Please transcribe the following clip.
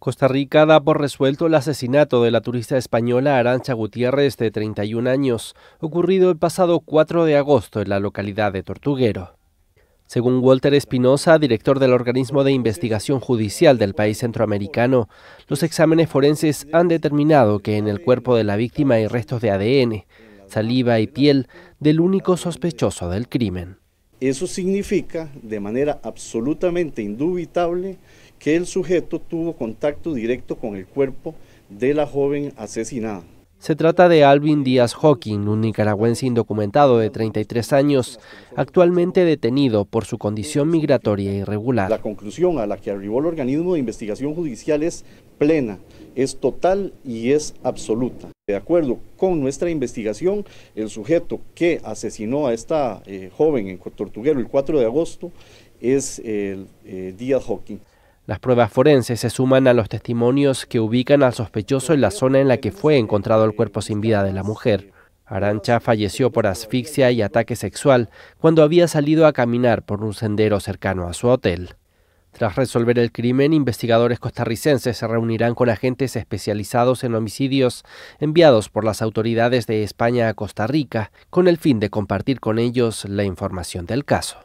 Costa Rica da por resuelto el asesinato de la turista española Arancha Gutiérrez de 31 años, ocurrido el pasado 4 de agosto en la localidad de Tortuguero. Según Walter Espinosa, director del organismo de investigación judicial del país centroamericano, los exámenes forenses han determinado que en el cuerpo de la víctima hay restos de ADN, saliva y piel del único sospechoso del crimen. Eso significa de manera absolutamente indubitable que el sujeto tuvo contacto directo con el cuerpo de la joven asesinada. Se trata de Alvin Díaz Hawking, un nicaragüense indocumentado de 33 años, actualmente detenido por su condición migratoria irregular. La conclusión a la que arribó el organismo de investigación judicial es plena, es total y es absoluta. De acuerdo con nuestra investigación, el sujeto que asesinó a esta eh, joven en Tortuguero el 4 de agosto es eh, Díaz Hawking. Las pruebas forenses se suman a los testimonios que ubican al sospechoso en la zona en la que fue encontrado el cuerpo sin vida de la mujer. Arancha falleció por asfixia y ataque sexual cuando había salido a caminar por un sendero cercano a su hotel. Tras resolver el crimen, investigadores costarricenses se reunirán con agentes especializados en homicidios enviados por las autoridades de España a Costa Rica con el fin de compartir con ellos la información del caso.